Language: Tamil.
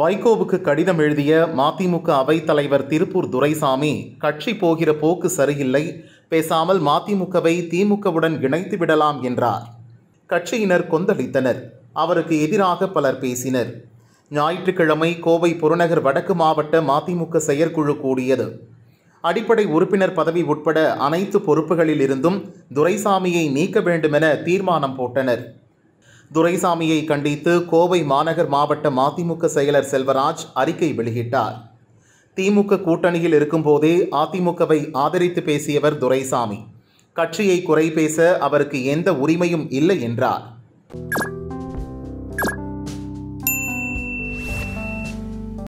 வைகோவுக்கு கடிதம் எழுதிய மதிமுக அவைத் தலைவர் திருப்பூர் துரைசாமி கட்சி போகிற போக்கு சரியில்லை பேசாமல் மதிமுகவை திமுகவுடன் இணைத்து விடலாம் என்றார் கட்சியினர் கொந்தளித்தனர் அவருக்கு எதிராக பலர் பேசினர் ஞாயிற்றுக்கிழமை கோவை புறநகர் வடக்கு மாவட்ட மதிமுக செயற்குழு கூடியது அடிப்படை உறுப்பினர் பதவி உட்பட அனைத்து பொறுப்புகளிலிருந்தும் துரைசாமியை நீக்க வேண்டுமென தீர்மானம் போட்டனர் துரைசாமியை கண்டித்து கோவை மாநகர் மாவட்ட மதிமுக செயலர் செல்வராஜ் அறிக்கை வெளியிட்டார் திமுக கூட்டணியில் இருக்கும்போதே அதிமுகவை ஆதரித்து பேசியவர் துரைசாமி கட்சியை குறை பேச அவருக்கு எந்த உரிமையும் இல்லை என்றார்